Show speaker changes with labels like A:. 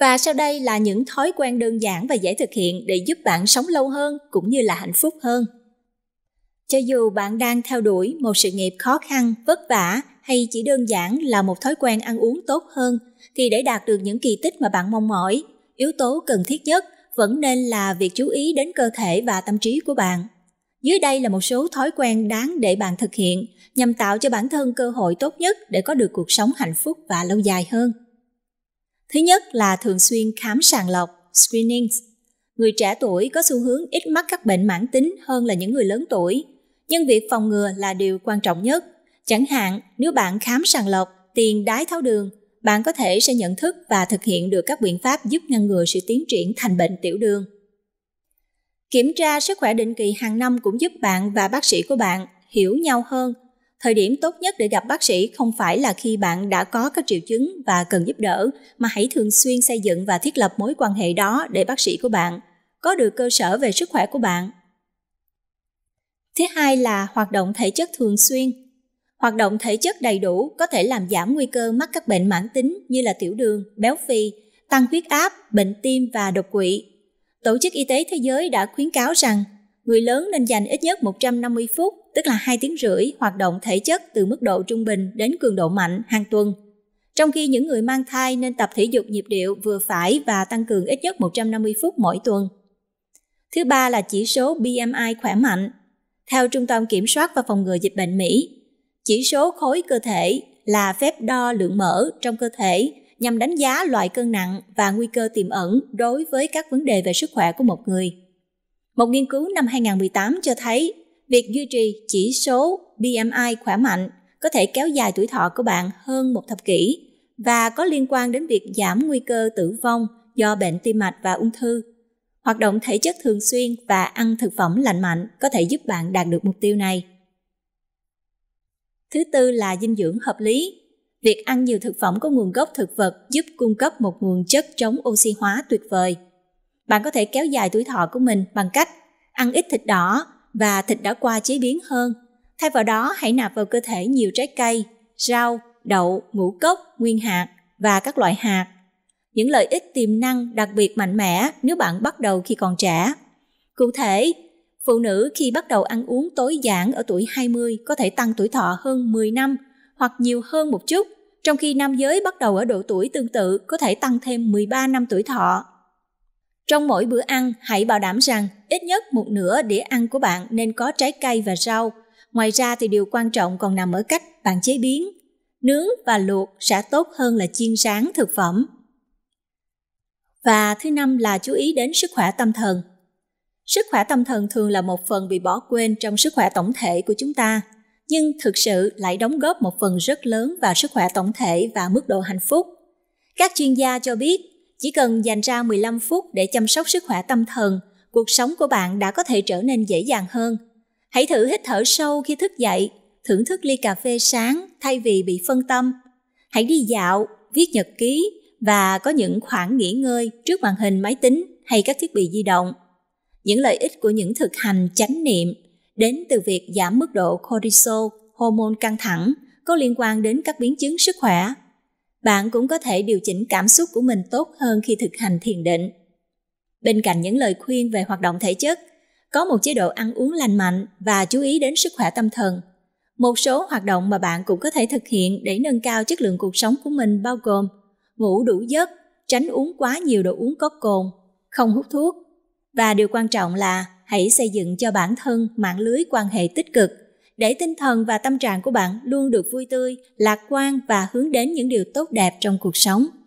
A: Và sau đây là những thói quen đơn giản và dễ thực hiện để giúp bạn sống lâu hơn cũng như là hạnh phúc hơn. Cho dù bạn đang theo đuổi một sự nghiệp khó khăn, vất vả hay chỉ đơn giản là một thói quen ăn uống tốt hơn thì để đạt được những kỳ tích mà bạn mong mỏi, yếu tố cần thiết nhất vẫn nên là việc chú ý đến cơ thể và tâm trí của bạn. Dưới đây là một số thói quen đáng để bạn thực hiện nhằm tạo cho bản thân cơ hội tốt nhất để có được cuộc sống hạnh phúc và lâu dài hơn. Thứ nhất là thường xuyên khám sàng lọc, screenings. Người trẻ tuổi có xu hướng ít mắc các bệnh mãn tính hơn là những người lớn tuổi, nhưng việc phòng ngừa là điều quan trọng nhất. Chẳng hạn, nếu bạn khám sàng lọc tiền đái tháo đường, bạn có thể sẽ nhận thức và thực hiện được các biện pháp giúp ngăn ngừa sự tiến triển thành bệnh tiểu đường. Kiểm tra sức khỏe định kỳ hàng năm cũng giúp bạn và bác sĩ của bạn hiểu nhau hơn thời điểm tốt nhất để gặp bác sĩ không phải là khi bạn đã có các triệu chứng và cần giúp đỡ, mà hãy thường xuyên xây dựng và thiết lập mối quan hệ đó để bác sĩ của bạn có được cơ sở về sức khỏe của bạn. Thứ hai là hoạt động thể chất thường xuyên. Hoạt động thể chất đầy đủ có thể làm giảm nguy cơ mắc các bệnh mãn tính như là tiểu đường, béo phì, tăng huyết áp, bệnh tim và đột quỵ. Tổ chức Y tế Thế giới đã khuyến cáo rằng người lớn nên dành ít nhất 150 phút tức là 2 tiếng rưỡi hoạt động thể chất từ mức độ trung bình đến cường độ mạnh hàng tuần. Trong khi những người mang thai nên tập thể dục nhịp điệu vừa phải và tăng cường ít nhất 150 phút mỗi tuần. Thứ ba là chỉ số BMI khỏe mạnh. Theo Trung tâm Kiểm soát và Phòng ngừa Dịch bệnh Mỹ, chỉ số khối cơ thể là phép đo lượng mỡ trong cơ thể nhằm đánh giá loại cân nặng và nguy cơ tiềm ẩn đối với các vấn đề về sức khỏe của một người. Một nghiên cứu năm 2018 cho thấy Việc duy trì chỉ số BMI khỏe mạnh có thể kéo dài tuổi thọ của bạn hơn một thập kỷ và có liên quan đến việc giảm nguy cơ tử vong do bệnh tim mạch và ung thư. Hoạt động thể chất thường xuyên và ăn thực phẩm lành mạnh có thể giúp bạn đạt được mục tiêu này. Thứ tư là dinh dưỡng hợp lý. Việc ăn nhiều thực phẩm có nguồn gốc thực vật giúp cung cấp một nguồn chất chống oxy hóa tuyệt vời. Bạn có thể kéo dài tuổi thọ của mình bằng cách ăn ít thịt đỏ, và thịt đã qua chế biến hơn. Thay vào đó, hãy nạp vào cơ thể nhiều trái cây, rau, đậu, ngũ cốc, nguyên hạt và các loại hạt. Những lợi ích tiềm năng đặc biệt mạnh mẽ nếu bạn bắt đầu khi còn trẻ. Cụ thể, phụ nữ khi bắt đầu ăn uống tối giản ở tuổi 20 có thể tăng tuổi thọ hơn 10 năm hoặc nhiều hơn một chút, trong khi nam giới bắt đầu ở độ tuổi tương tự có thể tăng thêm 13 năm tuổi thọ. Trong mỗi bữa ăn, hãy bảo đảm rằng ít nhất một nửa đĩa ăn của bạn nên có trái cây và rau. Ngoài ra thì điều quan trọng còn nằm ở cách bạn chế biến. Nướng và luộc sẽ tốt hơn là chiên sáng thực phẩm. Và thứ năm là chú ý đến sức khỏe tâm thần. Sức khỏe tâm thần thường là một phần bị bỏ quên trong sức khỏe tổng thể của chúng ta, nhưng thực sự lại đóng góp một phần rất lớn vào sức khỏe tổng thể và mức độ hạnh phúc. Các chuyên gia cho biết chỉ cần dành ra 15 phút để chăm sóc sức khỏe tâm thần, cuộc sống của bạn đã có thể trở nên dễ dàng hơn. Hãy thử hít thở sâu khi thức dậy, thưởng thức ly cà phê sáng thay vì bị phân tâm. Hãy đi dạo, viết nhật ký và có những khoảng nghỉ ngơi trước màn hình máy tính hay các thiết bị di động. Những lợi ích của những thực hành chánh niệm đến từ việc giảm mức độ cortisol, hormone căng thẳng, có liên quan đến các biến chứng sức khỏe bạn cũng có thể điều chỉnh cảm xúc của mình tốt hơn khi thực hành thiền định. Bên cạnh những lời khuyên về hoạt động thể chất, có một chế độ ăn uống lành mạnh và chú ý đến sức khỏe tâm thần. Một số hoạt động mà bạn cũng có thể thực hiện để nâng cao chất lượng cuộc sống của mình bao gồm ngủ đủ giấc, tránh uống quá nhiều đồ uống có cồn, không hút thuốc. Và điều quan trọng là hãy xây dựng cho bản thân mạng lưới quan hệ tích cực – để tinh thần và tâm trạng của bạn luôn được vui tươi, lạc quan và hướng đến những điều tốt đẹp trong cuộc sống.